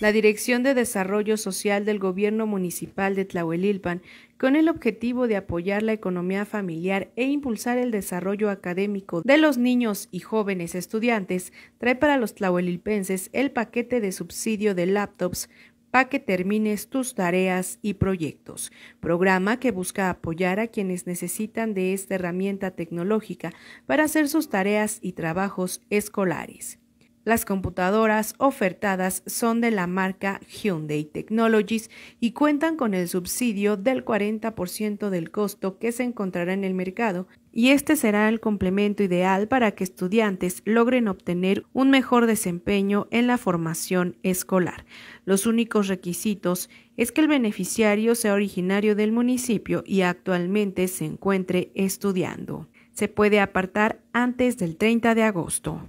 la Dirección de Desarrollo Social del Gobierno Municipal de Tlahuelilpan, con el objetivo de apoyar la economía familiar e impulsar el desarrollo académico de los niños y jóvenes estudiantes, trae para los tlahuelilpenses el paquete de subsidio de laptops para que termines tus tareas y proyectos, programa que busca apoyar a quienes necesitan de esta herramienta tecnológica para hacer sus tareas y trabajos escolares. Las computadoras ofertadas son de la marca Hyundai Technologies y cuentan con el subsidio del 40% del costo que se encontrará en el mercado, y este será el complemento ideal para que estudiantes logren obtener un mejor desempeño en la formación escolar. Los únicos requisitos es que el beneficiario sea originario del municipio y actualmente se encuentre estudiando. Se puede apartar antes del 30 de agosto.